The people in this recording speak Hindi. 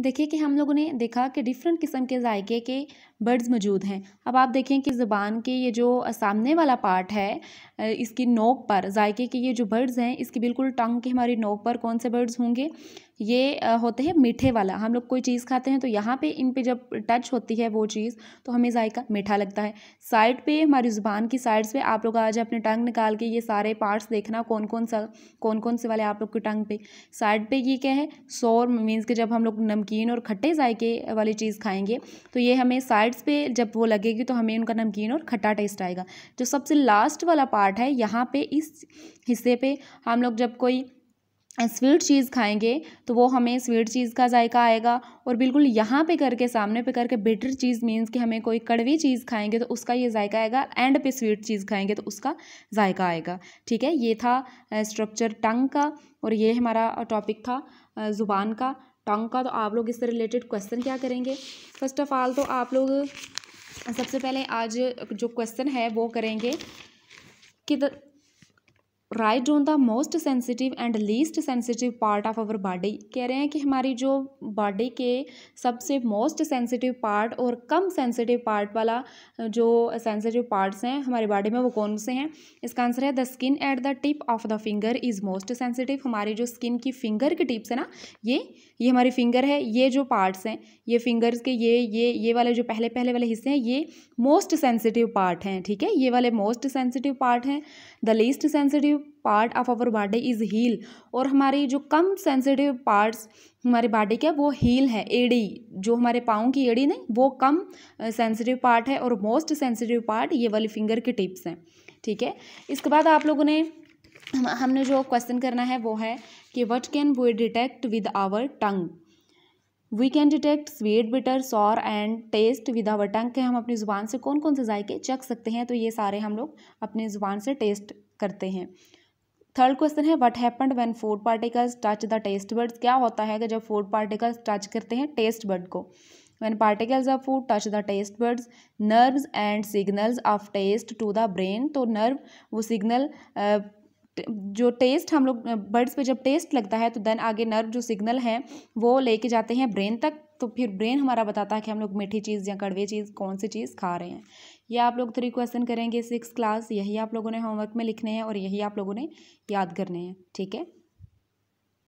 देखिए कि हम लोगों ने देखा कि डिफरेंट किस्म के जायके के बर्ड्स मौजूद हैं अब आप देखें कि ज़ुबान के ये जो सामने वाला पार्ट है इसकी नोक पर जायके के ये जो बर्ड्स हैं इसकी बिल्कुल टंग के हमारी नोक पर कौन से बर्ड्स होंगे ये होते हैं मीठे वाला हम लोग कोई चीज़ खाते हैं तो यहाँ पे इन पे जब टच होती है वो चीज़ तो हमें जायका मीठा लगता है साइड पे हमारी ज़ुबान की साइड्स पे आप लोग आज अपने टंग निकाल के ये सारे पार्ट्स देखना कौन कौन सा कौन कौन से वाले आप लोग की टंग पे साइड पे ये क्या है सोर मीन्स के जब हम लोग नमकीन और खट्टे जायके वाली चीज़ खाएँगे तो ये हमें साइड्स पर जब वो लगेगी तो हमें उनका नमकीन और खट्टा टेस्ट आएगा जो सबसे लास्ट वाला पार्ट है यहाँ पर इस हिस्से पर हम लोग जब कोई स्वीट चीज़ खाएंगे तो वो हमें स्वीट चीज़ का जायका आएगा और बिल्कुल यहाँ पे करके सामने पे करके बेटर चीज़ मीन्स कि हमें कोई कड़वी चीज़ खाएंगे तो उसका ये जायका आएगा एंड पे स्वीट चीज़ खाएंगे तो उसका जायका आएगा ठीक है ये था स्ट्रक्चर टंग का और ये हमारा टॉपिक था ज़ुबान का टंग का तो आप लोग इससे रिलेटेड क्वेश्चन क्या करेंगे फर्स्ट ऑफ़ ऑल तो आप लोग सबसे पहले आज जो क्वेश्चन है वो करेंगे कि right zone the most sensitive and least sensitive part of our body कह रहे हैं कि हमारी जो बॉडी के सबसे मोस्ट सेंसिटिव पार्ट और कम सेंसिटिव पार्ट वाला जो सेंसिटिव पार्ट्स हैं हमारी बॉडी में वो कौन से हैं इसका आंसर है the skin at the tip of the finger is most sensitive हमारी जो स्किन की फिंगर की टिप्स है ना ये ये हमारी फिंगर है ये जो पार्ट्स हैं ये फिंगर्स के ये ये ये वाले जो पहले पहले वाले हिस्से हैं ये मोस्ट सेंसिटिव पार्ट हैं ठीक है ये वाले मोस्ट सेंसिटिव पार्ट हैं the least sensitive sensitive part of our body is heel और हमारी जो कम सेंसिटिव पार्ट्स हमारे बॉडी के वो हील है एड़ी जो हमारे पाँव की एड़ी नहीं वो कम सेंसिटिव पार्ट है और मोस्ट सेंसिटिव पार्ट ये वाली फिंगर की टिप्स हैं ठीक है इसके बाद आप लोगों ने हमने जो क्वेश्चन करना है वो है कि what can we detect with our tongue we can detect sweet bitter sour and taste with our tongue के हम अपनी ज़ुबान से कौन कौन से जायके चख सकते हैं तो ये सारे हम लोग अपनी ज़ुबान से टेस्ट करते हैं थर्ड क्वेश्चन है what happened when food particles touch the taste buds क्या होता है कि जब फूड पार्टिकल्स टच करते हैं टेस्ट बर्ड को when particles of food touch the taste buds nerves and signals of taste to the brain तो नर्व वो सिग्नल जो टेस्ट हम लोग बर्ड्स पे जब टेस्ट लगता है तो देन आगे नर्व जो सिग्नल हैं वो लेके जाते हैं ब्रेन तक तो फिर ब्रेन हमारा बताता है कि हम लोग मीठी चीज़ या कड़वे चीज़ कौन सी चीज़ खा रहे हैं ये आप लोग थ्री क्वेश्चन करेंगे सिक्स क्लास यही आप लोगों ने होमवर्क में लिखने हैं और यही आप लोगों ने याद करने हैं ठीक है